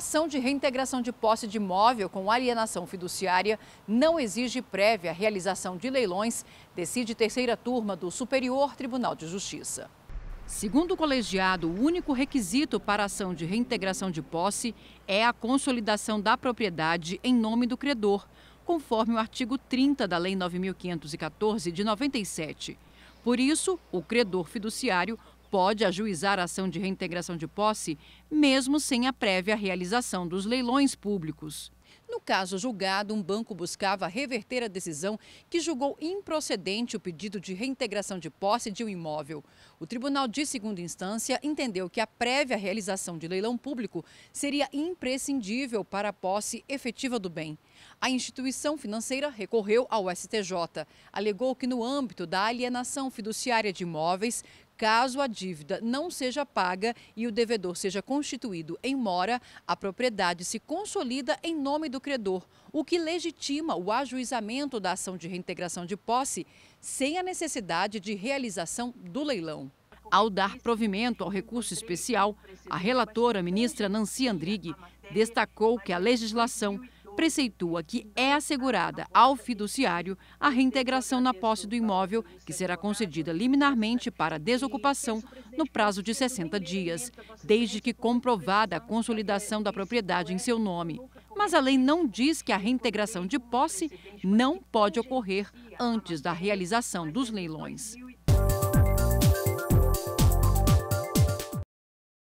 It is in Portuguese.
ação de reintegração de posse de imóvel com alienação fiduciária não exige prévia realização de leilões, decide terceira turma do Superior Tribunal de Justiça. Segundo o colegiado, o único requisito para a ação de reintegração de posse é a consolidação da propriedade em nome do credor, conforme o artigo 30 da Lei 9514 de 97. Por isso, o credor fiduciário pode ajuizar a ação de reintegração de posse, mesmo sem a prévia realização dos leilões públicos. No caso julgado, um banco buscava reverter a decisão que julgou improcedente o pedido de reintegração de posse de um imóvel. O Tribunal de Segunda Instância entendeu que a prévia realização de leilão público seria imprescindível para a posse efetiva do bem. A instituição financeira recorreu ao STJ. Alegou que, no âmbito da alienação fiduciária de imóveis, Caso a dívida não seja paga e o devedor seja constituído em mora, a propriedade se consolida em nome do credor, o que legitima o ajuizamento da ação de reintegração de posse sem a necessidade de realização do leilão. Ao dar provimento ao recurso especial, a relatora, a ministra Nancy Andrighi, destacou que a legislação preceitua que é assegurada ao fiduciário a reintegração na posse do imóvel, que será concedida liminarmente para desocupação no prazo de 60 dias, desde que comprovada a consolidação da propriedade em seu nome. Mas a lei não diz que a reintegração de posse não pode ocorrer antes da realização dos leilões.